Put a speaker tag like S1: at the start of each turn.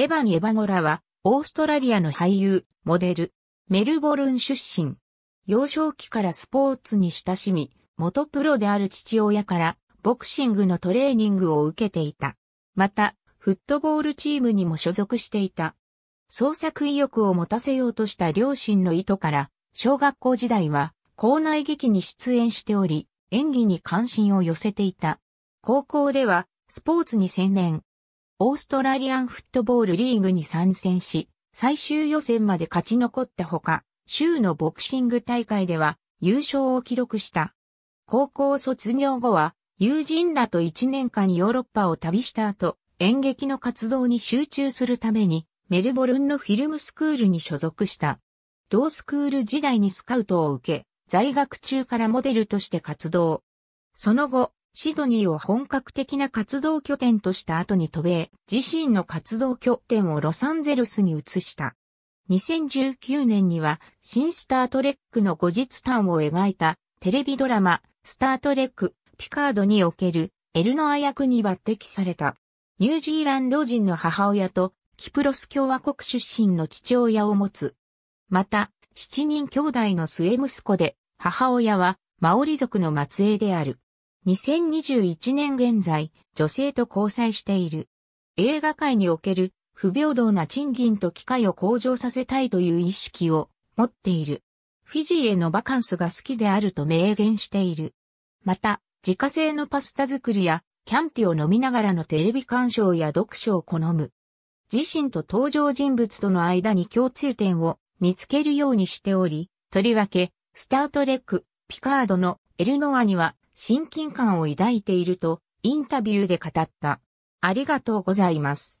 S1: エヴァン・エヴァゴラは、オーストラリアの俳優、モデル、メルボルン出身。幼少期からスポーツに親しみ、元プロである父親からボクシングのトレーニングを受けていた。また、フットボールチームにも所属していた。創作意欲を持たせようとした両親の意図から、小学校時代は校内劇に出演しており、演技に関心を寄せていた。高校ではスポーツに専念、オーストラリアンフットボールリーグに参戦し、最終予選まで勝ち残ったほか、州のボクシング大会では優勝を記録した。高校卒業後は、友人らと1年間ヨーロッパを旅した後、演劇の活動に集中するために、メルボルンのフィルムスクールに所属した。同スクール時代にスカウトを受け、在学中からモデルとして活動。その後、シドニーを本格的な活動拠点とした後に渡米、自身の活動拠点をロサンゼルスに移した。2019年には、新スタートレックの後日談を描いた、テレビドラマ、スタートレック、ピカードにおける、エルノア役に抜擢された。ニュージーランド人の母親と、キプロス共和国出身の父親を持つ。また、七人兄弟の末息子で、母親は、マオリ族の末裔である。2021年現在、女性と交際している。映画界における不平等な賃金と機会を向上させたいという意識を持っている。フィジーへのバカンスが好きであると明言している。また、自家製のパスタ作りや、キャンティを飲みながらのテレビ鑑賞や読書を好む。自身と登場人物との間に共通点を見つけるようにしており、とりわけ、スタートレック、ピカードのエルノアには親近感を抱いているとインタビューで語った。ありがとうございます。